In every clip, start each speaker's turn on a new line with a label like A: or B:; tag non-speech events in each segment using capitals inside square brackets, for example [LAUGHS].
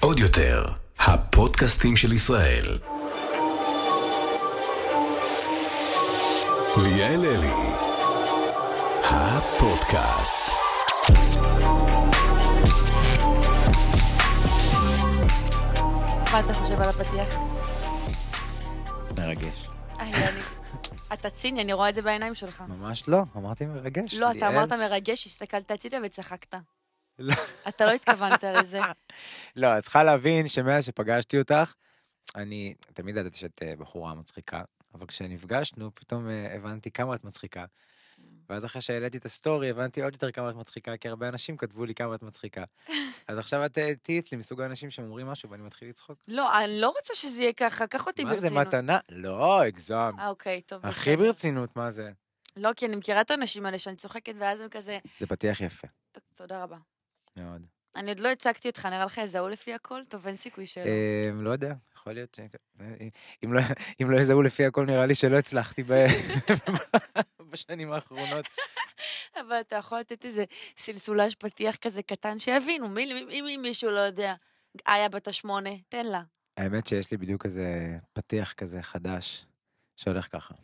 A: עוד יותר, הפודקאסטים של ישראל. ליאל אלי, הפודקאסט. מה
B: אתה חושב על הפתיח? מרגש. אתה ציני, אני רואה את זה בעיניים שלך.
A: ממש לא, אמרתי מרגש. לא, אתה אמרת
B: מרגש, הסתכלת הצידה וצחקת. לא. אתה לא התכוונת לזה.
A: [LAUGHS] לא, את צריכה להבין שמאז שפגשתי אותך, אני תמיד ידעתי שאת אה, בחורה מצחיקה, אבל כשנפגשנו, פתאום אה, הבנתי כמה את מצחיקה. Mm. ואז אחרי שהעליתי את הסטורי, הבנתי עוד יותר כמה את מצחיקה, כי הרבה אנשים כתבו לי כמה את מצחיקה. [LAUGHS] אז עכשיו את אה, תהיי אצלי מסוג האנשים שאומרים משהו ואני מתחיל לצחוק.
B: לא, אני לא רוצה שזה יהיה ככה, קח אותי ברצינות. מה זה מתנה?
A: לא, הגזמת.
B: אוקיי, טוב. הכי
A: ברצינות, מה זה?
B: לא, כי אני מכירה את האנשים האלה שאני צוחקת, ואז הם כזה...
A: זה פתיח יפה. תודה רבה. מאוד.
B: אני עוד לא הצגתי אותך, נראה לך יזהו לפי הכל? טוב, אין סיכוי שלא.
A: אמ, לא יודע, יכול להיות ש... לא- אם לא יזהו לפי הכל, נראה לי שלא הצלחתי [LAUGHS] בשנים האחרונות.
B: אבל אתה יכול לתת איזה סלסולש פתיח כזה קטן שיבינו, אם מישהו לא יודע. איה בת השמונה, תן לה.
A: האמת שיש לי בדיוק איזה פתיח כזה חדש, שהולך ככה.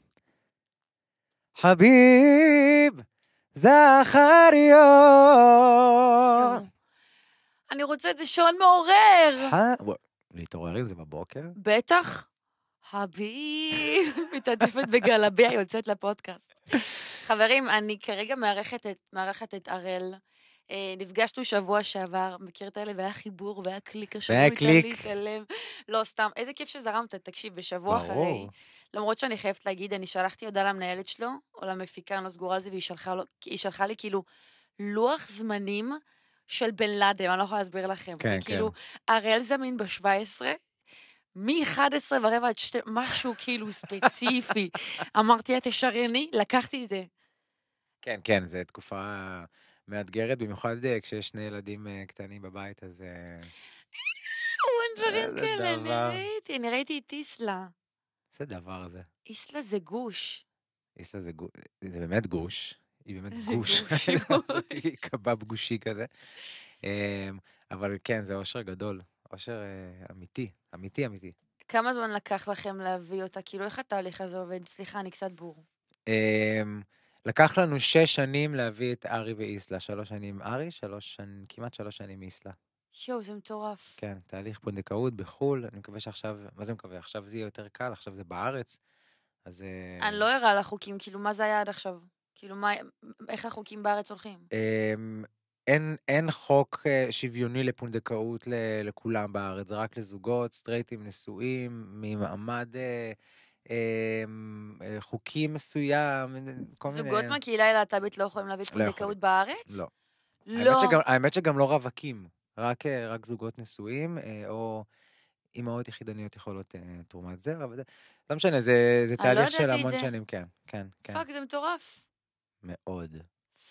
A: חביב! זכריו.
B: אני רוצה את זה שעון מעורר.
A: להתעורר עם זה בבוקר?
B: בטח. חביב, [LAUGHS] מתעדפת בגלביה, יוצאת לפודקאסט. חברים, אני כרגע מארחת את, אראל. את אה, נפגשנו שבוע שעבר, מכיר את האלה, והיה חיבור, והיה קליק, השבוע, והיה קליק. לא, סתם, איזה כיף שזרמת, תקשיב, בשבוע אחרי. למרות שאני חייבת להגיד, אני שלחתי הודעה למנהלת שלו, או למפיקה, אני לא סגורה על זה, והיא שלחה, לי כאילו לוח זמנים של בן לאדם, אני לא יכולה להסביר לכם. כן, זה כן. כן. כאילו, אראל זמין ב-17, מ-11 ורבע עד שתי... משהו כאילו ספציפי. [LAUGHS] אמרתי את תשרייני, לקחתי את זה.
A: כן, כן, זו תקופה... מאתגרת, במיוחד אה, כשיש שני ילדים אה, קטנים בבית, אז... המון
B: אה, דברים כאלה, אני ראיתי, אני ראיתי את איסלה.
A: איזה דבר זה?
B: איסלה זה גוש.
A: איסלה זה גוש, זה באמת גוש. היא באמת [LAUGHS] גוש, היא [LAUGHS] לא קבב גושי כזה. אמ, אבל כן, זה אושר גדול, אושר אמיתי, אמיתי אמיתי.
B: כמה זמן לקח לכם להביא אותה? כאילו, איך התהליך הזה עובד? סליחה, אני קצת בור.
A: אמ, לקח לנו שש שנים להביא את ארי ואיסלה. שלוש שנים ארי, שלוש שנים, כמעט שלוש שנים איסלה.
B: שואו, זה מטורף.
A: כן, תהליך פונדקאות בחו"ל, אני מקווה שעכשיו, מה זה מקווה? עכשיו זה יהיה יותר קל, עכשיו זה בארץ, אז... אה, אני לא
B: ערה לחוקים, כאילו, מה זה היה עד עכשיו? כאילו, מה, איך החוקים בארץ הולכים?
A: אמ, אין, אין חוק אה, שוויוני לפונדקאות לכולם בארץ, זה רק לזוגות, סטרייטים, נשואים, ממעמד... אה, אמ, אה, חוקים מסוים, כל מיני... זוגות
B: מהקהילה הלהט"בית לא יכולים להביא לא פונדקאות בארץ? לא.
A: לא. האמת שגם לא רווקים, רק אה, זוגות נשואים, אה, או... אימהות יחידניות יכולות תרומת זרע וזה, לא משנה, זה תהליך לא של המון שנים, כן, כן, כן. פאק,
B: זה מטורף. מאוד.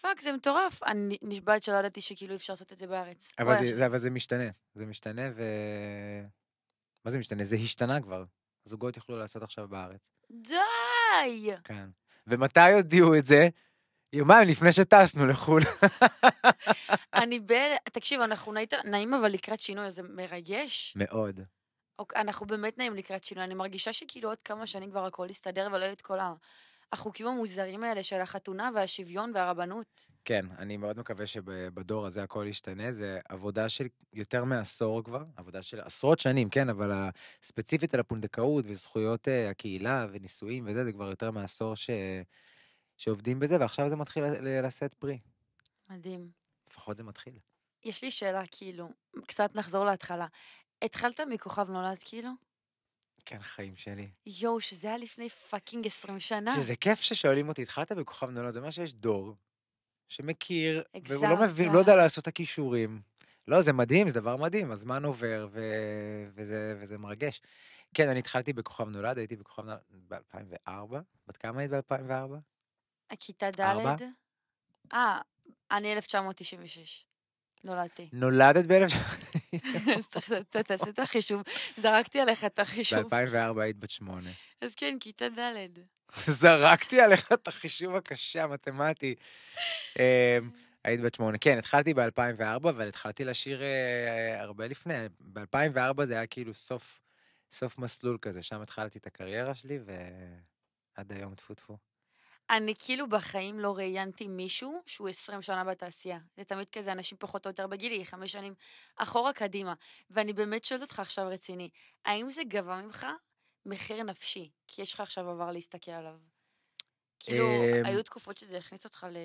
B: פאק, זה מטורף. אני נשבעת שלא ידעתי שכאילו אפשר לעשות את זה בארץ. אבל, זה,
A: אבל זה משתנה. זה משתנה ו... מה זה משתנה? זה השתנה כבר. זוגות יוכלו לעשות עכשיו בארץ.
B: די!
A: כן. ומתי הודיעו את זה? יומיים לפני שטסנו לחו"ל. [LAUGHS]
B: אני ב... תקשיב, אנחנו נעים אבל לקראת שינוי, זה מרגש. מאוד. אוקיי, אנחנו באמת נעים לקראת שינוי, אני מרגישה שכאילו עוד כמה שנים כבר הכל יסתדר ולא יהיה את כל ה... החוקים המוזרים האלה של החתונה והשוויון והרבנות.
A: כן, אני מאוד מקווה שבדור הזה הכל ישתנה, זה עבודה של יותר מעשור כבר, עבודה של עשרות שנים, כן, אבל ספציפית על הפונדקאות וזכויות אה, הקהילה ונישואים וזה, זה כבר יותר מעשור ש... שעובדים בזה, ועכשיו זה מתחיל לשאת פרי. מדהים. לפחות זה מתחיל.
B: יש לי שאלה, כאילו, קצת נחזור להתחלה. התחלת מכוכב נולד, כאילו?
A: כן, חיים שלי.
B: יואו, שזה היה לפני פאקינג 20 שנה. שזה
A: כיף ששואלים אותי, התחלת בכוכב נולד, זה מה שיש דור שמכיר, exactly. והוא לא מבין, לא יודע לעשות את הכישורים. לא, זה מדהים, זה דבר מדהים, הזמן עובר ו... וזה, וזה מרגש. כן, אני התחלתי בכוכב נולד, הייתי בכוכב נולד ב-2004. בת כמה היית ב-2004?
B: כיתה ד'? אה, אני 1996. נולדתי.
A: נולדת ב-1900?
B: אז תעשה את החישוב, זרקתי עליך את החישוב.
A: ב-2004 היית בת שמונה.
B: אז כן, כיתה ד'.
A: זרקתי עליך את החישוב הקשה, המתמטי. אמ, היית בת שמונה. כן, התחלתי ב-2004, אבל התחלתי לשיר אה, הרבה לפני. ב-2004 זה היה כאילו סוף מסלול כזה, שם התחלתי את הקריירה שלי, ועד היום טפו טפו.
B: אני כאילו בחיים לא ראיינתי מישהו שהוא 20 שנה בתעשייה. זה תמיד כזה אנשים פחות או יותר בגילי, חמש שנים אחורה קדימה. ואני באמת שואלת אותך עכשיו רציני, האם זה גבה ממך מחיר נפשי? כי יש לך עכשיו עבר להסתכל עליו.
A: כאילו, אמ, היו
B: תקופות שזה הכניס אותך ל...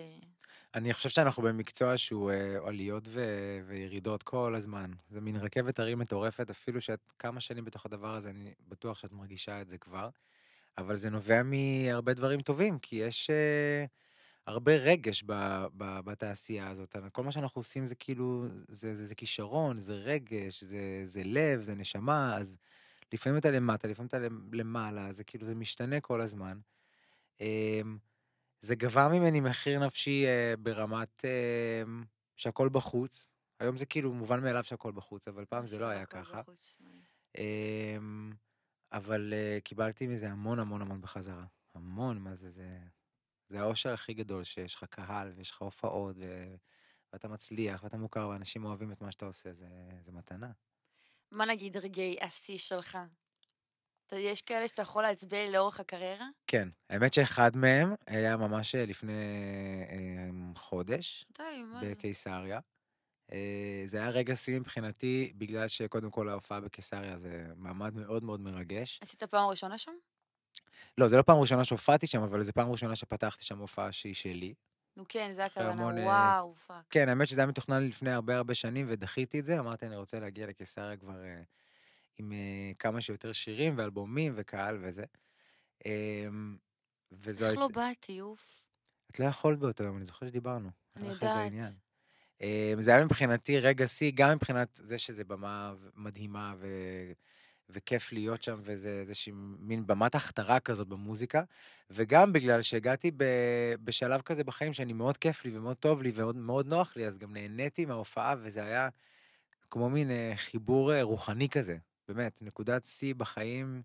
A: אני חושב שאנחנו במקצוע שהוא אה, עליות ו- וירידות כל הזמן. זה מין רכבת הרים מטורפת, אפילו שאת כמה שנים בתוך הדבר הזה, אני בטוח שאת מרגישה את זה כבר. אבל זה נובע מהרבה דברים טובים, כי יש uh, הרבה רגש ב, ב, בתעשייה הזאת. כל מה שאנחנו עושים זה כאילו, זה, זה, זה כישרון, זה רגש, זה, זה לב, זה נשמה, אז לפעמים אתה למטה, לפעמים אתה למעלה, זה כאילו, זה משתנה כל הזמן. Um, זה גבה ממני מחיר נפשי uh, ברמת uh, שהכל בחוץ. היום זה כאילו מובן מאליו שהכל בחוץ, אבל פעם זה לא היה ככה. בחוץ. נכון. אמ, אבל uh, קיבלתי מזה המון המון המון בחזרה. המון, מה זה, זה... זה האושר הכי גדול שיש לך קהל ויש לך הופעות ו... ואתה מצליח ואתה מוכר ואנשים אוהבים את מה שאתה עושה, זה, זה מתנה.
B: מה נגיד רגעי השיא שלך? אתה, יש כאלה שאתה יכול להצביע לאורך הקריירה?
A: כן, האמת שאחד מהם היה ממש אה, לפני אה, חודש, די, מה בקיסריה. אה, זה היה רגע שיא מבחינתי, בגלל שקודם כל ההופעה בקיסריה זה מעמד מאוד מאוד מרגש. עשית
B: פעם ראשונה שם?
A: לא, זה לא פעם ראשונה שהופעתי שם, אבל זו פעם ראשונה שפתחתי שם הופעה שהיא שלי.
B: נו כן, זה הכוונה, המון, אה, וואו, פאק.
A: כן, האמת שזה היה מתוכנן לפני הרבה הרבה שנים ודחיתי את זה, אמרתי אני רוצה להגיע לקיסריה כבר אה, עם אה, כמה שיותר שירים ואלבומים וקהל וזה. אה, וזו... איך היית... לא
B: באתי, אוף?
A: את לא יכולת באותו יום, אני זוכר שדיברנו. אני יודעת. אמ, זה היה מבחינתי רגע שיא, גם מבחינת זה שזו במה מדהימה ו... וכיף להיות שם, וזה איזושהי מין במת הכתרה כזאת במוזיקה, וגם בגלל שהגעתי ב, בשלב כזה בחיים שאני מאוד כיף לי ומאוד טוב לי ומאוד נוח לי, אז גם נהניתי מההופעה, וזה היה כמו מין אה, חיבור אה, רוחני כזה, באמת, נקודת שיא בחיים.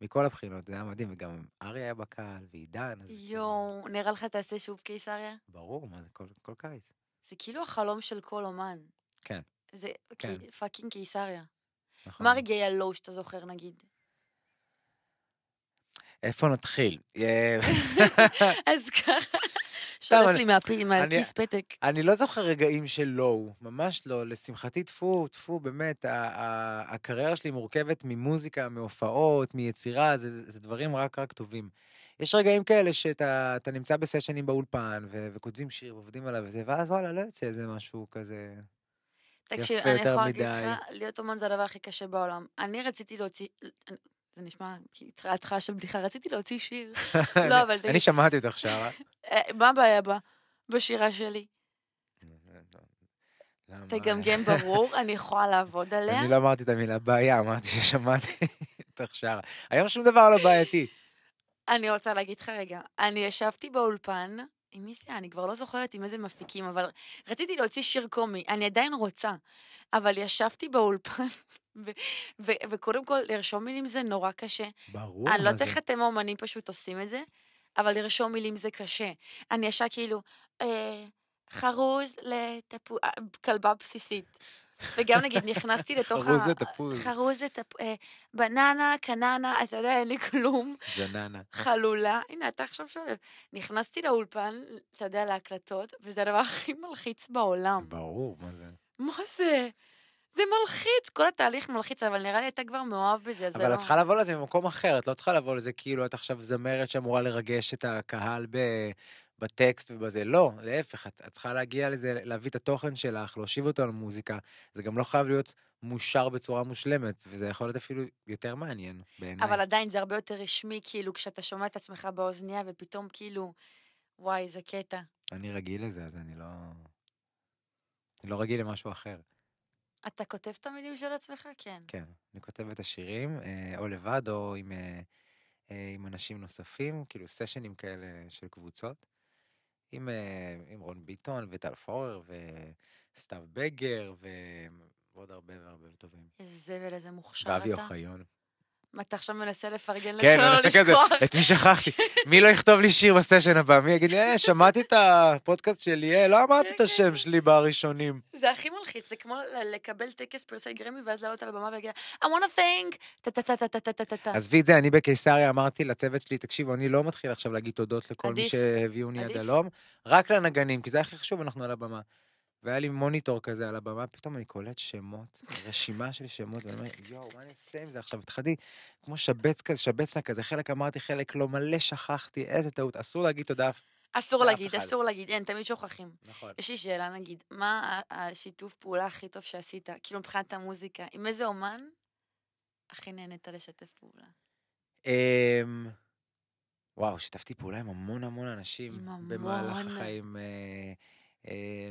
A: מכל הבחינות, זה היה מדהים, וגם אריה היה בקהל, ועידן.
B: יואו, נראה לך תעשה שוב אריה?
A: ברור, מה זה, כל, כל קיץ.
B: זה כאילו החלום של כל אומן.
A: כן. זה כן. כי,
B: פאקינג קיסריה. נכון. מה רגעי הלואו שאתה זוכר נגיד?
A: איפה נתחיל? אה, [LAUGHS] אז ככה. שולף לי מהפי, מהכיס פתק. אני לא זוכר רגעים של לואו, ממש לא. לשמחתי, טפו, טפו, באמת, הקריירה שלי מורכבת ממוזיקה, מהופעות, מיצירה, זה, זה דברים רק רק טובים. יש רגעים כאלה שאתה נמצא בסשנים באולפן, ו, וכותבים שיר, עובדים עליו וזה, ואז וואלה, לא יוצא איזה משהו כזה...
B: תקשיב, יפה יותר מדי. תקשיב, אני יכולה להגיד לך, להיות אומן זה הדבר הכי קשה בעולם. אני רציתי להוציא, זה נשמע כהתחלה כאילו של בדיחה, רציתי להוציא שיר. [LAUGHS] לא, אבל תגיד... אני שמעתי אותך שרה. [LAUGHS] אה, מה הבעיה בה? בשירה שלי. [LAUGHS] תגמגם ברור, אני יכולה לעבוד עליה. אני
A: לא אמרתי את המילה בעיה, אמרתי ששמעתי אותך שרה. היום שום דבר לא בעייתי.
B: אני רוצה להגיד לך רגע, אני ישבתי באולפן, עם מי זה אני כבר לא זוכרת עם איזה מפיקים, אבל רציתי להוציא שיר קומי, אני עדיין רוצה, אבל ישבתי באולפן, [LAUGHS] וקודם כל, לרשום מילים זה נורא קשה. ברור. אני לא יודעת איך אתם האומנים פשוט עושים את זה, אבל לרשום מילים זה קשה. אני ישר כאילו, אה, חרוז לכלבה אה, בסיסית. וגם נגיד נכנסתי לתוך... חרוז לתפוז. חרוז לתפוז, אה, בננה, קננה, אתה יודע, אין לי כלום. ג'ננה. חלולה, הנה, אתה עכשיו שואל. נכנסתי לאולפן, אתה יודע, להקלטות, וזה הדבר הכי מלחיץ בעולם.
A: ברור, מה זה?
B: מה זה? זה מלחיץ, כל התהליך מלחיץ, אבל נראה לי הייתה כבר מאוהב בזה, אז זה לא... אבל את צריכה
A: לבוא לזה ממקום אחר, את לא צריכה לבוא לזה כאילו את עכשיו זמרת שאמורה לרגש את הקהל ב... בטקסט ובזה. לא, להפך, את, את צריכה להגיע לזה, להביא את התוכן שלך, להושיב אותו על מוזיקה. זה גם לא חייב להיות מושר בצורה מושלמת, וזה יכול להיות אפילו יותר מעניין בעיניי. אבל עדיין
B: זה הרבה יותר רשמי, כאילו, כשאתה שומע את עצמך באוזניה, ופתאום כאילו, וואי, זה קטע.
A: אני רגיל לזה, אז אני לא... אני לא רגיל למשהו אחר.
B: אתה כותב את המילים של עצמך? כן.
A: כן, אני כותב את השירים, אה, או לבד, או עם, אה, אה, עם אנשים נוספים, כאילו סשנים כאלה של קבוצות. עם, אה, עם רון ביטון וטל פורר וסתיו בגר ו... ועוד הרבה והרבה טובים.
B: איזה זבל, איזה מוכשר אתה. ואבי אוחיון. אתה עכשיו מנסה לפרגן כן, לכולם, לא לשכוח. כן, את מי שכחתי.
A: מי לא יכתוב לי שיר בסשן הבא? מי יגיד לי, אה, שמעתי את הפודקאסט שלי, אה, לא אמרתי את כן, כן. השם שלי בראשונים.
B: זה הכי מלחיץ, זה כמו לקבל טקס פרסי גרמי ואז לעלות על הבמה ולהגיד, I want to think, טה-טה-טה-טה-טה-טה. טה עזבי
A: את זה, אני בקיסריה אמרתי לצוות שלי, תקשיבו, אני לא מתחיל עכשיו להגיד תודות לכל מי שהביאו לי עד הלום, רק לנגנים, כי זה הכי חשוב, אנחנו על הבמה. והיה לי מוניטור כזה על הבמה, פתאום אני קולט שמות, רשימה של שמות, ואני אומר, יואו, מה אני אעשה עם זה עכשיו? התחלתי כמו שבץ כזה, שבצנה כזה, חלק אמרתי, חלק לא, מלא שכחתי, איזה טעות, אסור להגיד תודה.
B: אסור להגיד, אסור להגיד, אין, תמיד שוכחים. נכון. יש לי שאלה, נגיד, מה השיתוף פעולה הכי טוב שעשית, כאילו מבחינת המוזיקה, עם איזה אומן הכי נהנית לשתף
A: פעולה? אמ, וואו, שיתפתי פעולה עם המון המון אנשים במהלך החיים. אה, אה,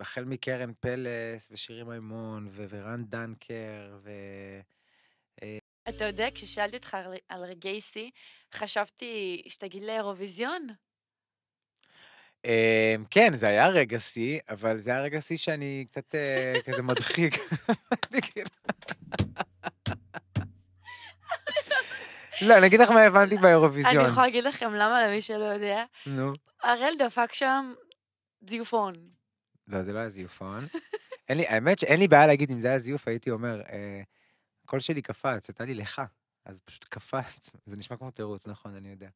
A: החל מקרן פלס ושירי מימון ורן דנקר ו... אה,
B: אתה יודע, כששאלתי אותך על רגעי שיא, חשבתי שתגיד לאירוויזיון.
A: אמ, כן, זה היה רגע שיא, אבל זה היה רגע שיא שאני קצת אה, כזה מדחיק. לא, אני אגיד לך מה הבנתי באירוויזיון. אני יכולה
B: להגיד לכם למה, למי שלא יודע. נו. הראל דפק שם זיופון.
A: לא, זה לא היה זיופון. אין לי, האמת שאין לי בעיה להגיד, אם זה היה זיוף, הייתי אומר, אה, הקול אה, שלי קפץ, הייתה לי לך, אז פשוט קפץ. זה נשמע כמו תירוץ, נכון, אני יודע.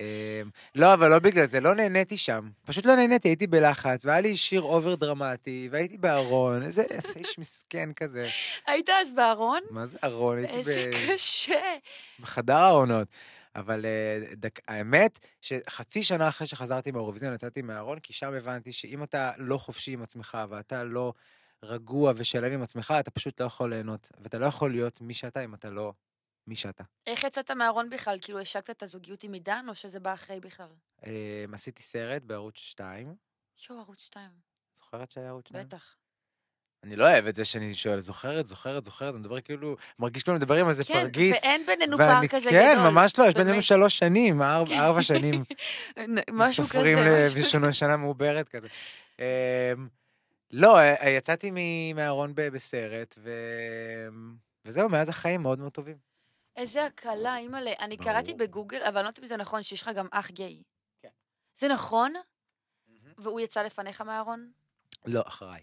A: אה, לא, אבל לא בגלל זה, לא נהניתי שם. פשוט לא נהניתי, הייתי בלחץ, והיה לי שיר אובר דרמטי, והייתי בארון, איזה איש מסכן כזה.
B: היית אז בארון?
A: מה זה ארון? איזה ב... קשה. בחדר הארונות. אבל אה, דק, האמת שחצי שנה אחרי שחזרתי מהאירוויזיון, יצאתי מהארון, כי שם הבנתי שאם אתה לא חופשי עם עצמך ואתה לא רגוע ושלם עם עצמך, אתה פשוט לא יכול ליהנות. ואתה לא יכול להיות מי שאתה אם אתה לא מי שאתה.
B: איך יצאת מהארון בכלל? כאילו, השקת את הזוגיות עם עידן, או שזה בא אחרי בכלל?
A: אה, עשיתי סרט בערוץ 2. יואו, ערוץ 2. זוכרת שהיה ערוץ 2? בטח. אני לא אוהב את זה שאני שואל, זוכרת, זוכרת, זוכרת, אני מדבר כאילו, מרגיש כאילו מדברים על זה כן, פרגית. כן,
B: ואין בינינו פער כזה כן, גדול. כן, ממש לא, יש בינינו
A: שלוש שנים, ארבע, כן. ארבע שנים. [LAUGHS] משהו
B: כזה, משהו. סופרים
A: לשנה מעוברת כזה. אמ, לא, אה, אה, יצאתי מהארון בסרט, ו... וזהו, מאז החיים מאוד מאוד טובים.
B: איזה הקלה, אימא'לה. אני קראתי בגוגל, אבל אני לא יודעת אם זה נכון, שיש לך גם אח גיי. כן. זה נכון? והוא יצא לפניך מהארון? לא, אחריי.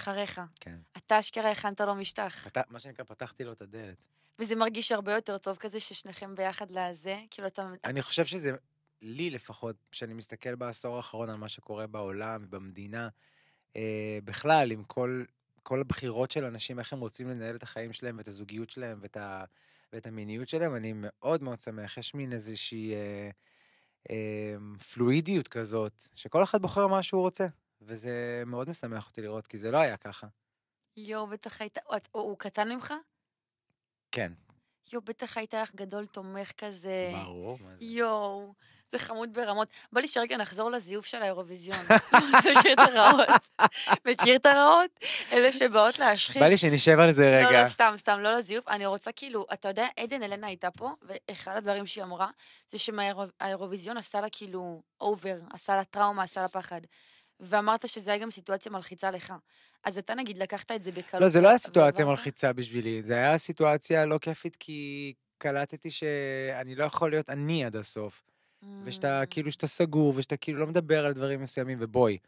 B: אחריך. כן. אתה אשכרה הכנת לו משטח.
A: פת... מה שנקרא, פתחתי לו את הדלת.
B: וזה מרגיש הרבה יותר טוב כזה ששניכם ביחד לזה, כאילו אתה...
A: אני חושב שזה, לי לפחות, כשאני מסתכל בעשור האחרון על מה שקורה בעולם, במדינה, אה, בכלל, עם כל, כל הבחירות של אנשים, איך הם רוצים לנהל את החיים שלהם ואת הזוגיות שלהם ואת, ה, ואת המיניות שלהם, אני מאוד מאוד שמח. יש מין איזושהי אה, אה, פלואידיות כזאת, שכל אחד בוחר מה שהוא רוצה. וזה מאוד משמח אותי לראות, כי זה לא היה ככה.
B: יואו, בטח היית... הוא קטן ממך? כן. יואו, בטח היית אח גדול תומך כזה.
A: ברור, מה זה?
B: יואו, זה חמוד ברמות. בא לי שרגע נחזור לזיוף של האירוויזיון. [LAUGHS] [LAUGHS] מכיר את הרעות? מכיר את הרעות? אלה שבאות להשחית. בא לי שנשב על זה רגע. לא, לא, סתם, סתם, לא לזיוף. אני רוצה כאילו, אתה יודע, עדן אלנה הייתה פה, ואחד הדברים שהיא אמרה, זה שהאירוויזיון עשה לה כאילו אובר, עשה לה טראומה, עשה לה פחד. ואמרת שזה היה גם סיטואציה מלחיצה לך. אז אתה נגיד לקחת את זה בקלות. לא, זה לא היה
A: סיטואציה ועבר... מלחיצה בשבילי, זה היה סיטואציה לא כיפית, כי קלטתי שאני לא יכול להיות אני עד הסוף. Mm. ושאתה כאילו, שאתה סגור, ושאתה כאילו לא מדבר על דברים מסוימים, ובואי,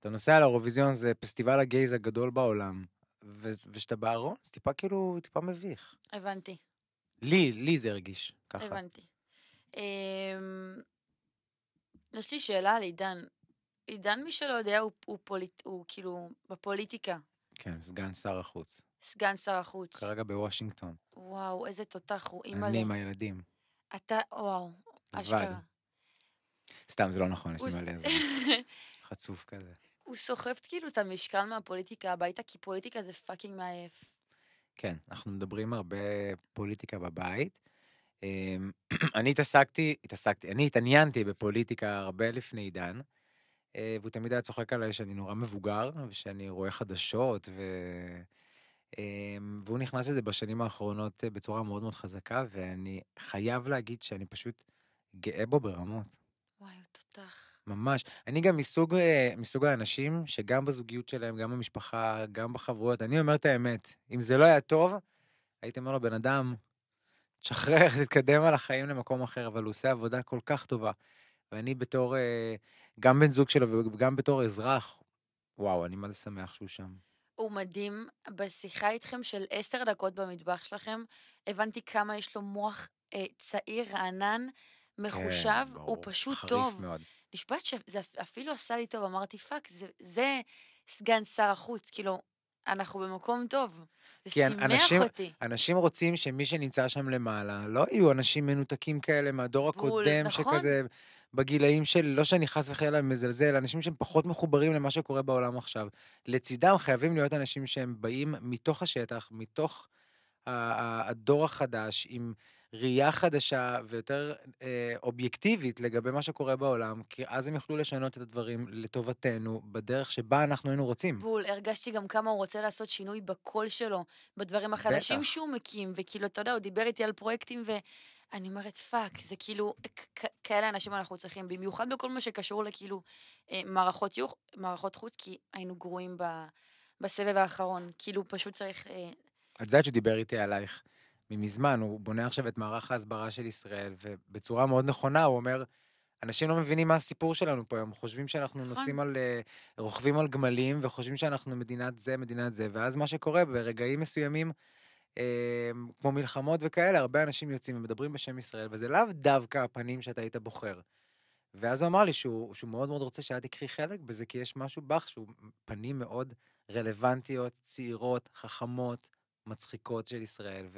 A: אתה נוסע לאירוויזיון, זה פסטיבל הגייז הגדול בעולם, ו- ושאתה בארון, זה טיפה כאילו, טיפה מביך. הבנתי. לי, לי זה הרגיש
B: ככה. הבנתי. אמ, יש לי שאלה על עידן. עידן, מי שלא יודע, הוא, הוא, פוליט, הוא כאילו בפוליטיקה.
A: כן, סגן שר החוץ.
B: סגן שר החוץ. כרגע
A: בוושינגטון.
B: וואו, איזה תותח הוא, אימא לי. אני עם הילדים. אתה, וואו, אשכרה.
A: סתם, זה לא נכון, יש לי מלא איזה [LAUGHS] חצוף כזה.
B: הוא סוחב כאילו את המשקל מהפוליטיקה הביתה, כי פוליטיקה זה פאקינג מעייף.
A: כן, אנחנו מדברים הרבה פוליטיקה בבית. אמ, [CLEARS THROAT] אני התעסקתי, התעסקתי, אני התעניינתי בפוליטיקה הרבה לפני עידן. אה, והוא תמיד היה צוחק עליי שאני נורא מבוגר ושאני רואה חדשות ו... אמ, והוא נכנס לזה בשנים האחרונות אה, בצורה מאוד מאוד חזקה ואני חייב להגיד שאני פשוט גאה בו ברמות. וואי, הוא תותח. ממש. אני גם מסוג, אה, מסוג האנשים שגם בזוגיות שלהם, גם במשפחה, גם בחברויות, אני אומר את האמת. אם זה לא היה טוב, הייתי אומר לו, בן אדם, תשחרר, [LAUGHS] תתקדם על החיים למקום אחר, אבל הוא עושה עבודה כל כך טובה. ואני בתור גם בן זוג שלו וגם בתור אזרח, וואו, אני מאוד שמח שהוא שם.
B: הוא מדהים. בשיחה איתכם של עשר דקות במטבח שלכם, הבנתי כמה יש לו מוח אה, צעיר, רענן, מחושב, אה, הוא פשוט חריף טוב. חריף מאוד. נשבעת שזה אפילו עשה לי טוב, אמרתי, פאק, זה, זה סגן שר החוץ, כאילו, אנחנו במקום טוב.
A: זה כן, שימח אנשים, אותי. אנשים רוצים שמי שנמצא שם למעלה, לא יהיו אנשים מנותקים כאלה מהדור בול, הקודם, נכון. שכזה... בגילאים של, לא שאני חס וחלילה מזלזל, אנשים שהם פחות מחוברים למה שקורה בעולם עכשיו. לצידם חייבים להיות אנשים שהם באים מתוך השטח, מתוך הדור החדש, עם ראייה חדשה ויותר אה, אובייקטיבית לגבי מה שקורה בעולם, כי אז הם יוכלו לשנות את הדברים לטובתנו, בדרך שבה אנחנו היינו רוצים.
B: בול, הרגשתי גם כמה הוא רוצה לעשות שינוי בקול שלו, בדברים החדשים בטח. שהוא מקים, וכאילו, אתה יודע, הוא דיבר איתי על פרויקטים ו... אני אומרת, פאק, זה כאילו, כאלה אנשים אנחנו צריכים, במיוחד בכל מה שקשור לכאילו אה, מערכות, יוח, מערכות חוץ, כי היינו גרועים ב, בסבב האחרון, כאילו פשוט צריך... אה,
A: את יודעת שהוא דיבר איתי עלייך ממזמן, הוא בונה עכשיו את מערך ההסברה של ישראל, ובצורה מאוד נכונה הוא אומר, אנשים לא מבינים מה הסיפור שלנו פה היום, חושבים שאנחנו נכון. נוסעים על, אה, רוכבים על גמלים, וחושבים שאנחנו מדינת זה, מדינת זה, ואז מה שקורה ברגעים מסוימים, אמ, כמו מלחמות וכאלה, הרבה אנשים יוצאים ומדברים בשם ישראל, וזה לאו דווקא הפנים שאתה היית בוחר. ואז הוא אמר לי שהוא, שהוא מאוד מאוד רוצה שאת תקחי חלק בזה, כי יש משהו בך שהוא פנים מאוד רלוונטיות, צעירות, חכמות, מצחיקות של ישראל,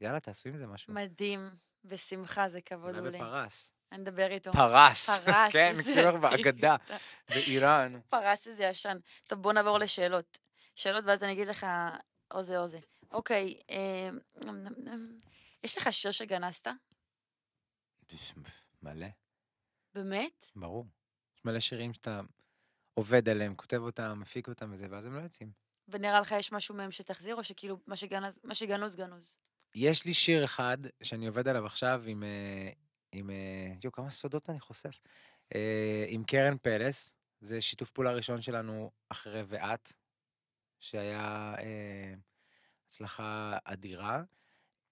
A: ויאללה, תעשו עם זה משהו.
B: מדהים, בשמחה, זה כבוד עולה. בפרס. אני אדבר איתו. פרס. פרס. [LAUGHS] כן, כאילו באגדה,
A: באיראן.
B: פרס איזה ישן. טוב, בוא נעבור לשאלות. שאלות, ואז אני אגיד לך, או זה או זה. אוקיי, אמ, יש לך שיר שגנזת? מלא. באמת?
A: ברור. יש מלא שירים שאתה עובד עליהם, כותב אותם, מפיק אותם וזה, ואז הם לא יוצאים.
B: ונראה לך יש משהו מהם שתחזיר, או שכאילו מה שגנוז, מה שגנוז גנוז?
A: יש לי שיר אחד שאני עובד עליו עכשיו עם... אה, עם אה, יו, כמה סודות אני חושף. אה, עם קרן פלס, זה שיתוף פעולה ראשון שלנו אחרי ואת, שהיה... הצלחה אדירה.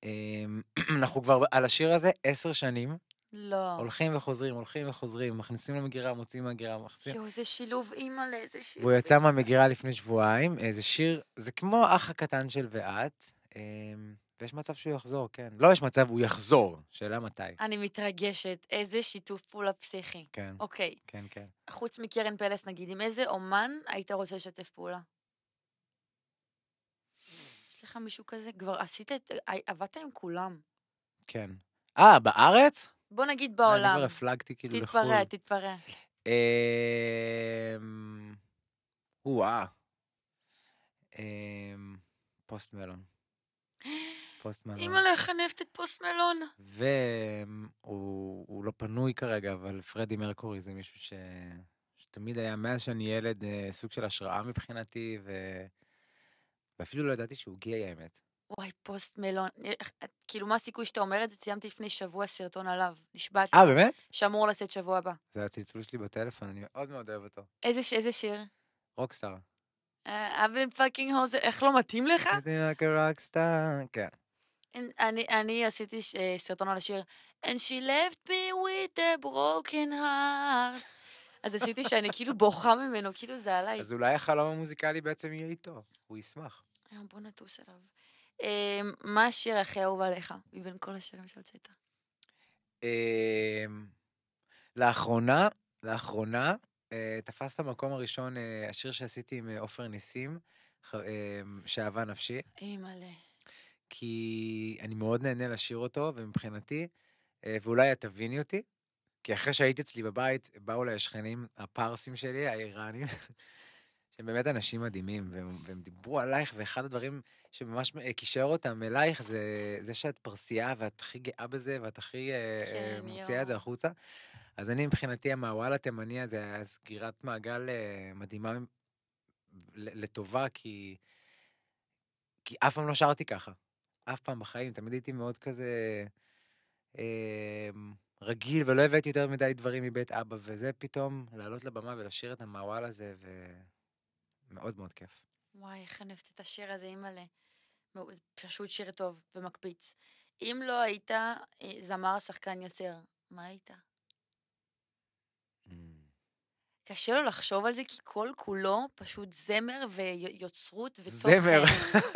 A: אמ, [CLEARS THROAT] אנחנו כבר על השיר הזה עשר שנים. לא. הולכים וחוזרים, הולכים וחוזרים, מכניסים למגירה, מוציאים מהגירה, מכניסים...
B: יואו, זה שילוב אימא לאיזה שילוב.
A: והוא יצא מהמגירה לפני שבועיים, איזה שיר, זה כמו האח הקטן של ואת, אמ, ויש מצב שהוא יחזור, כן. לא יש מצב, הוא יחזור, שאלה מתי.
B: אני מתרגשת, איזה שיתוף פעולה פסיכי. כן. אוקיי. כן, כן. חוץ מקרן פלס, נגיד, עם איזה אומן היית רוצה לשתף פעולה? לך מישהו כזה? כבר עשית את... אה, עבדת עם כולם.
A: כן. אה, בארץ? בוא נגיד בעולם. אה, אני כבר הפלגתי כאילו לחו"ל. תתפרע, תתפרע. אמ, או אמ, פוסט מלון. פוסט [GASPS] מלון. אימא לך
B: נפט את פוסט מלון.
A: והוא אמ, לא פנוי כרגע, אבל פרדי מרקורי זה מישהו ש... שתמיד היה, מאז שאני ילד, אה, סוג של השראה מבחינתי, ו... ואפילו לא ידעתי שהוא גיי האמת.
B: וואי, פוסט מלון. אה, אה, כאילו, מה הסיכוי שאתה אומר את זה? סיימתי לפני שבוע סרטון עליו. נשבעת. אה, באמת? שאמור לצאת שבוע הבא.
A: זה הצלצול שלי בטלפון, אני מאוד מאוד אוהב אותו.
B: איזה, איזה שיר? רוקסטאר. אבל פאקינג הוזר, איך לא מתאים לך?
A: רוקסטאר, כן.
B: אני עשיתי אה, סרטון על השיר And she left me with a broken heart אז עשיתי שאני כאילו בוכה ממנו, כאילו זה עליי. אז
A: אולי החלום המוזיקלי בעצם יהיה איתו, הוא ישמח. היום בוא נטוס עליו.
B: אמ, מה השיר הכי אהוב עליך, מבין כל השירים שהוצאת?
A: אמ, לאחרונה, לאחרונה, אה, תפסת את הראשון, אה, השיר שעשיתי עם אה, עופר ניסים, אמ, שאהבה נפשי. אימא'לה. כי אני מאוד נהנה לשיר אותו, ומבחינתי, ואולי את תביני אותי, כי אחרי שהייתי אצלי בבית, באו אליי השכנים הפרסים שלי, האיראנים, שהם באמת אנשים מדהימים, והם, והם דיברו עלייך, ואחד הדברים שממש קישר אותם אלייך, זה זה שאת פרסייה ואת הכי גאה בזה, ואת הכי אה, כן, אה, מוציאה את זה החוצה. אז אני מבחינתי, המעוואל התימני הזה היה סגירת מעגל אה, מדהימה לטובה, כי, כי אף פעם לא שרתי ככה. אף פעם בחיים, תמיד הייתי מאוד כזה... אה, רגיל, ולא הבאתי יותר מדי דברים מבית אבא, וזה פתאום לעלות לבמה ולשיר את המעוול הזה, ומאוד מאוד כיף.
B: וואי, איך אני אוהבת את השיר הזה, אימא'לה. פשוט שיר טוב ומקפיץ. אם לא היית אה, זמר, שחקן, יוצר, מה היית? Mm. קשה לו לחשוב על זה, כי כל כולו פשוט זמר ויוצרות
A: ותוכן. זמר.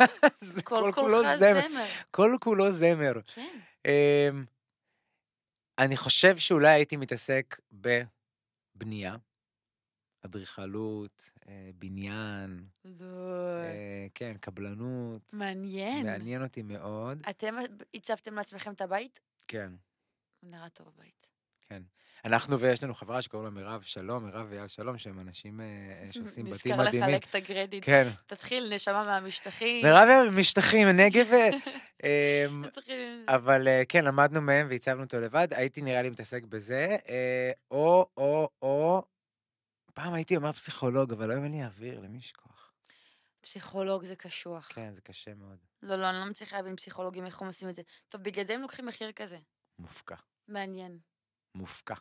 A: [LAUGHS] כל כולו זמר. כל כולו זמר. כן. אמ, אני חושב שאולי הייתי מתעסק בבנייה, אדריכלות, אה, בניין, אה, כן, קבלנות.
B: מעניין. מעניין
A: אותי מאוד.
B: אתם הצבתם לעצמכם את הבית? כן. נראה טוב הבית.
A: כן. אנחנו, ויש לנו חברה שקוראים לה מירב שלום, מירב ואייל שלום, שהם אנשים אה, אה, [LAUGHS] שעושים בתים מדהימים. נזכר לחלק את הקרדיט. כן.
B: תתחיל, נשמה מהמשטחים. מירב
A: משטחים, נגב... [LAUGHS] אמ, אבל אה, כן, למדנו מהם והצבנו אותו לבד. הייתי נראה לי מתעסק בזה, או, או, או... פעם הייתי אומר פסיכולוג, אבל היום אין לי אוויר, למי יש כוח? פסיכולוג
B: זה קשוח.
A: כן, זה קשה מאוד.
B: לא, לא, אני לא מצליחה להבין פסיכולוגים, איך הם עושים את זה. טוב, בגלל זה הם לוקחים מחיר כזה. מופקע. מעניין. מופקע.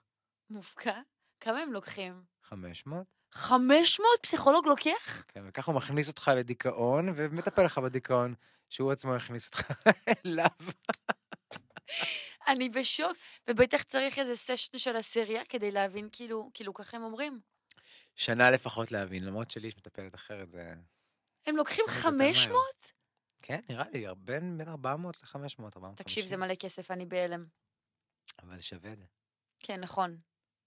B: מופקע? כמה הם לוקחים?
A: 500.
B: 500 פסיכולוג לוקח?
A: כן, וככה הוא מכניס אותך לדיכאון, ומטפל לך בדיכאון, שהוא עצמו יכניס אותך [LAUGHS] אליו.
B: אני בשוק, ובטח צריך איזה סשן של הסריה כדי להבין, כאילו, כאילו ככה הם אומרים.
A: שנה לפחות להבין, למרות שלי יש מטפלת אחרת, זה...
B: הם לוקחים 500?
A: כן, נראה לי, בין 400 ל-500, 450. תקשיב, זה מלא
B: כסף, אני בהלם.
A: אבל שווה את זה. כן, נכון.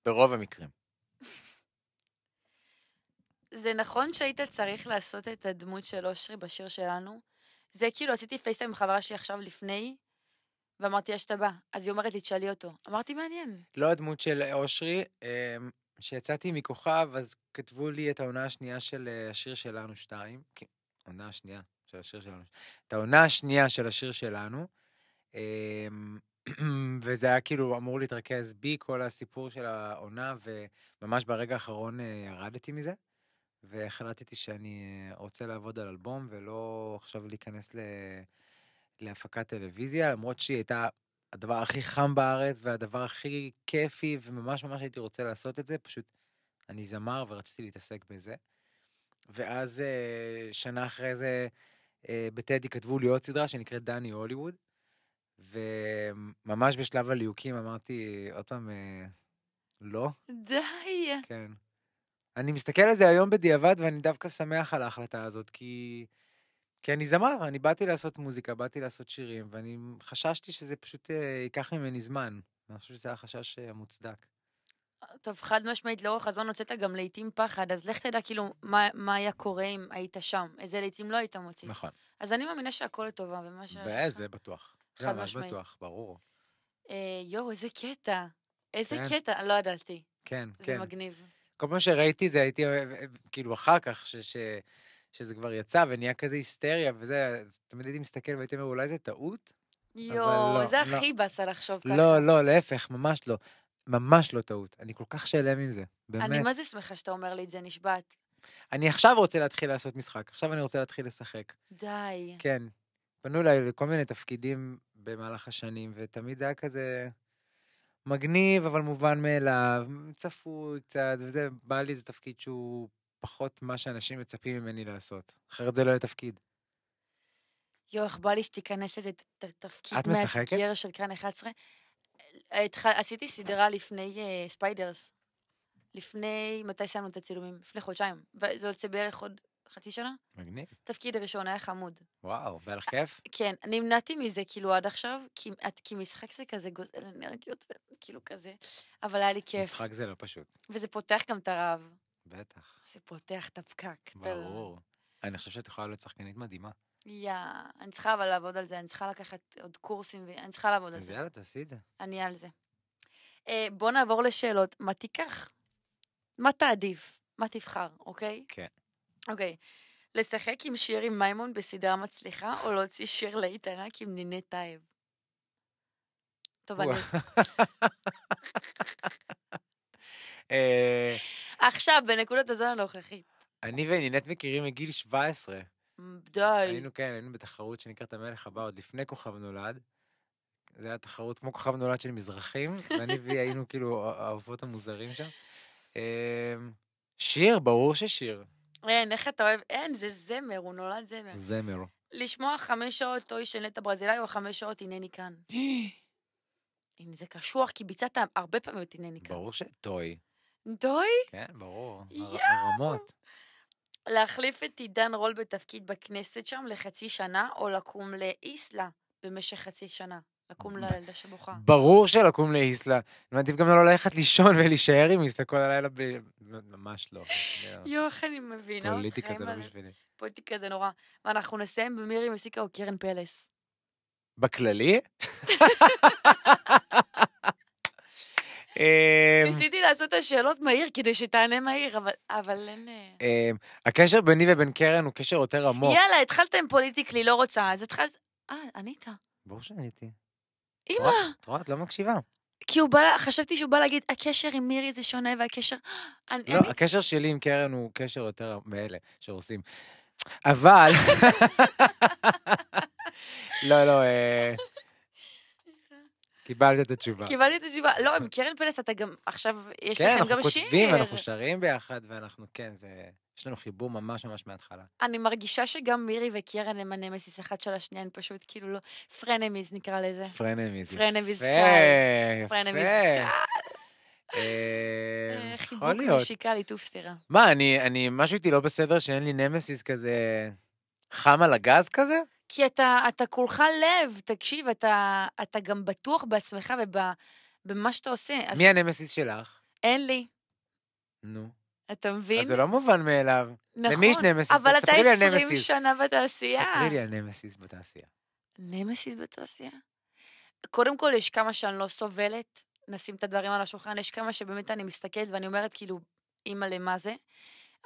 A: ברוב המקרים.
B: זה נכון שהיית צריך לעשות את הדמות של אושרי בשיר שלנו? זה כאילו, עשיתי פייסטיים עם חברה שלי עכשיו לפני, ואמרתי, יש את הבא. אז היא אומרת לי, תשאלי אותו. אמרתי, מעניין.
A: לא הדמות של אושרי, כשיצאתי אמ, מכוכב, אז כתבו לי את העונה השנייה של אה, השיר שלנו שתיים. כן, העונה השנייה של השיר שלנו. את העונה השנייה של השיר שלנו. אמ, וזה היה כאילו אמור להתרכז בי, כל הסיפור של העונה, וממש ברגע האחרון אה, ירדתי מזה, והחלטתי שאני אה, רוצה לעבוד על אלבום, ולא עכשיו להיכנס ל... להפקת טלוויזיה, למרות שהיא הייתה הדבר הכי חם בארץ, והדבר הכי כיפי, וממש ממש הייתי רוצה לעשות את זה, פשוט אני זמר ורציתי להתעסק בזה. ואז אה, שנה אחרי זה, בטדי כתבו לי עוד סדרה שנקראת דני הוליווד. וממש בשלב הליהוקים אמרתי, עוד פעם, אה, לא.
B: די.
A: כן. אני מסתכל על זה היום בדיעבד, ואני דווקא שמח על ההחלטה הזאת, כי... כי אני זמר, אני באתי לעשות מוזיקה, באתי לעשות שירים, ואני חששתי שזה פשוט אה, ייקח ממני זמן. אני חושב שזה החשש אה, המוצדק.
B: טוב, חד משמעית, לאורך הזמן הוצאת גם לעיתים פחד, אז לך תדע כאילו מה, מה היה קורה אם היית שם, איזה לעיתים לא היית מוציא. נכון. אז אני מאמינה שהכל לטובה, ומה ש... באיזה,
A: בטוח. חד משמעית. בטוח, ברור.
B: אה, יואו, איזה קטע. איזה כן. קטע, לא ידעתי.
A: כן, זה כן. זה מגניב. כל פעם שראיתי זה הייתי, אה, אה, כאילו אחר כך, ש, ש, שזה כבר יצא ונהיה כזה היסטריה וזה, תמיד הייתי מסתכל והייתי אומר, אולי זה טעות? יואו, לא, זה לא. הכי
B: באסה לחשוב לא, ככה.
A: לא, לא, להפך, ממש לא. ממש לא טעות. אני כל כך שלם עם זה, באמת. אני מה זה
B: שמחה שאתה אומר לי את זה, נשבעת.
A: אני עכשיו רוצה להתחיל לעשות משחק, עכשיו אני רוצה להתחיל לשחק.
B: די.
A: כן. פנו אליי לכל מיני תפקידים במהלך השנים, ותמיד זה היה כזה מגניב, אבל מובן מאליו, צפוי קצת, וזה, בא לי איזה תפקיד שהוא פחות מה שאנשים מצפים ממני לעשות. אחרת זה לא יהיה תפקיד.
B: יואו, איך בא לי שתיכנס לזה תפקיד את משחקת? מהגר של כאן 11. אה, עשיתי סדרה לפני אה, ספיידרס. Uh, לפני, מתי סיימנו את הצילומים? לפני חודשיים. וזה יוצא בערך עוד חצי שנה. מגניב. תפקיד הראשון היה חמוד.
A: וואו, והיה לך אה, כיף?
B: כן, נמנעתי מזה כאילו עד עכשיו, כי, כי משחק זה כזה גוזל אנרגיות, כאילו כזה, אבל היה לי כיף. משחק
A: זה לא פשוט.
B: וזה פותח גם את הרעב. בטח. זה פותח את הפקק. ברור.
A: אתה... אני חושב שאת יכולה להיות שחקנית מדהימה.
B: יא, אני צריכה אבל לעבוד על זה, אני צריכה לקחת עוד קורסים, אני צריכה לעבוד על זה. יאללה, תעשי את זה. אני על זה. אה, בוא נעבור לשאלות. מה תיקח? מה תעדיף? מה תבחר, אוקיי? כן. אוקיי, לשחק עם שיר עם מימון בסדרה מצליחה, או להוציא שיר לאיתנה עם ניני טייב? טוב, אני...
A: אה,
B: עכשיו, בנקודת הזמן הנוכחית.
A: אני ונינת מכירים מגיל 17. די. היינו, כן, היינו בתחרות שנקראת המלך הבא עוד לפני כוכב נולד. זו הייתה תחרות כמו כוכב נולד של מזרחים, [LAUGHS] ואני והיא היינו כאילו האבות המוזרים שם. אה, שיר, ברור ששיר.
B: אין, איך אתה אוהב? אין, זה זמר, הוא נולד זמר. זמר. לשמוע חמש שעות טוי של נטע ברזילאי או חמש שעות הנני כאן. אם [GASPS] זה קשוח, כי ביצעת הרבה פעמים את הנני
A: כאן. ברור שטוי. טוי? כן, ברור. הרמות.
B: להחליף את עידן רול בתפקיד בכנסת שם לחצי שנה, או לקום לאיסלה במשך חצי שנה. לקום לילדה שבוכה.
A: ברור שלקום לאיסלה. אני מעדיף גם לא ללכת לישון ולהישאר עם איסלה כל הלילה ב... ממש לא. [LAUGHS] יואו, איך אני מבינה. פוליטיקה זה לא בשבילי.
B: פוליטיקה זה נורא. ואנחנו נסיים במירי מסיקה או קרן פלס.
A: בכללי? [LAUGHS] אמ, ניסיתי
B: לעשות את השאלות מהיר כדי שתענה מהיר, אבל אין... אה.
A: אמ, הקשר ביני ובין קרן הוא קשר יותר עמוק.
B: יאללה, התחלת עם פוליטיקלי, לא רוצה, אז התחלת... אה, ענית.
A: ברור שעניתי. אמא. את רואה, את לא מקשיבה.
B: כי הוא בא, חשבתי שהוא בא להגיד, הקשר עם מירי זה שונה, והקשר...
A: אני, לא, אני... הקשר שלי עם קרן הוא קשר יותר מאלה שעושים. אבל... לא, לא, אה... קיבלת את התשובה. קיבלתי
B: את התשובה. לא, עם קרן פלס אתה גם, עכשיו, יש כן, לכם גם שיר. כן, אנחנו כותבים, אנחנו
A: שרים ביחד, ואנחנו, כן, זה... יש לנו חיבור ממש ממש מההתחלה.
B: אני מרגישה שגם מירי וקרן הם הנמסיס אחד של השנייה, הם פשוט כאילו לא... פרנמיז נקרא לזה. פרנמיז. פרנמיז קל. פרנמיז קל.
A: אה, אה, חיבוק נשיקה ליטוף סטירה. מה, אני, משהו איתי לא בסדר שאין לי נמסיס כזה חם על הגז כזה?
B: כי אתה, אתה כולך לב, תקשיב, אתה, אתה גם בטוח בעצמך ובמה שאתה עושה. אז... מי
A: הנמסיס שלך? אין לי. נו.
B: אתה מבין? אז זה לא
A: מובן מאליו. נכון. למי יש נכון, נמסיס? אבל אתה 20 שנה
B: בתעשייה. ספרי לי על
A: נמסיס בתעשייה.
B: נמסיס בתעשייה? קודם כל, יש כמה שאני לא סובלת, נשים את הדברים על השולחן, יש כמה שבאמת אני מסתכלת ואני אומרת, כאילו, אימא למה זה?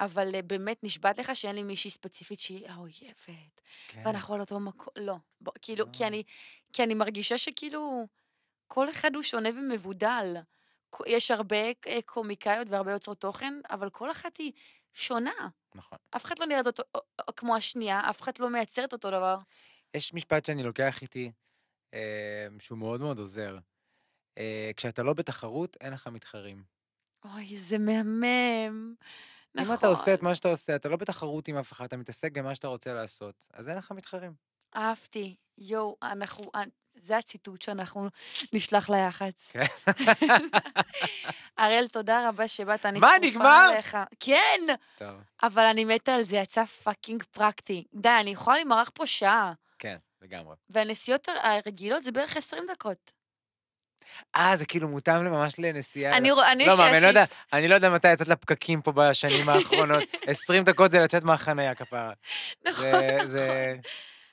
B: אבל אה, באמת נשבעת לך שאין לי מישהי ספציפית שהיא האויבת, כן. ואנחנו על אותו מקום, לא. בוא, כאילו, לא. כי, אה. אני, כי אני מרגישה שכאילו, כל אחד הוא שונה ומבודל. יש הרבה אה, קומיקאיות והרבה יוצרות תוכן, אבל כל אחת היא שונה. נכון. אף אחת לא נראית אותו כמו השנייה, אף אחת לא מייצרת אותו דבר.
A: יש משפט שאני לוקח איתי, אה, שהוא מאוד מאוד עוזר. אה, כשאתה לא בתחרות, אין לך מתחרים.
B: אוי, זה מהמם.
A: נכון. אם אתה עושה את נכון. מה שאתה עושה, אתה לא בתחרות עם אף אחד, אתה מתעסק במה שאתה רוצה לעשות, אז אין לך מתחרים.
B: אהבתי. יואו, אנחנו, זה הציטוט שאנחנו נשלח ליח"צ. כן. [LAUGHS] אראל, תודה רבה שבאת, אני שרופה עליך. מה, נגמר? כן! טוב. אבל אני מתה על זה, יצא פאקינג פרקטי. די, אני יכולה להימרח פה שעה.
A: כן, לגמרי.
B: והנסיעות הרגילות זה בערך 20 דקות.
A: אה, זה כאילו מותאם ממש לנסיעה. אני רואה, אני לא, אני לא יודע, אני לא יודע מתי יצאת לפקקים פה בשנים האחרונות. 20 [LAUGHS] דקות זה לצאת מהחניה כפרה. נכון, נכון.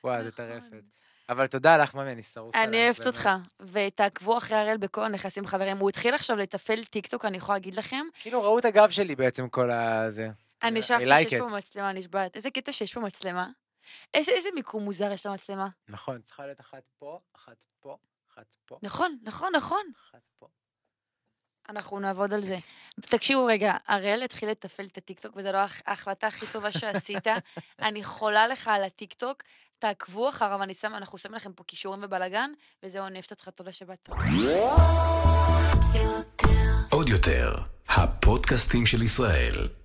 A: וואי, זה נכון. טרפת. אבל תודה לך, ממי, אני שרוף עלייך. אני אוהבת אותך.
B: ותעקבו אחרי הראל בכל הנכסים חברים. הוא התחיל עכשיו לתפעל טיקטוק, אני יכולה להגיד לכם.
A: כאילו ראו את הגב שלי בעצם, כל ה... זה. אני שואלת שיש פה
B: מצלמה, נשבעת. איזה קטע שיש פה מצלמה. איזה, איזה מיקום מוזר יש למצלמה.
A: נכון, צריכה להיות אחת פה, אחת פה, אחת פה. נכון, נכון, נכון.
B: אחת פה. אנחנו נעבוד על זה. תקשיבו רגע, אראל התחיל לתפעל את הטיקטוק, וזו לא ההחלטה הכי טובה שעשית. [LAUGHS] אני חולה לך על הטיקטוק, תעקבו אחריו, אני שמה, אנחנו שמים לכם פה כישורים ובלאגן, וזהו, אני אוהבת אותך, תודה שבאת.
A: עוד יותר, הפודקאסטים של ישראל.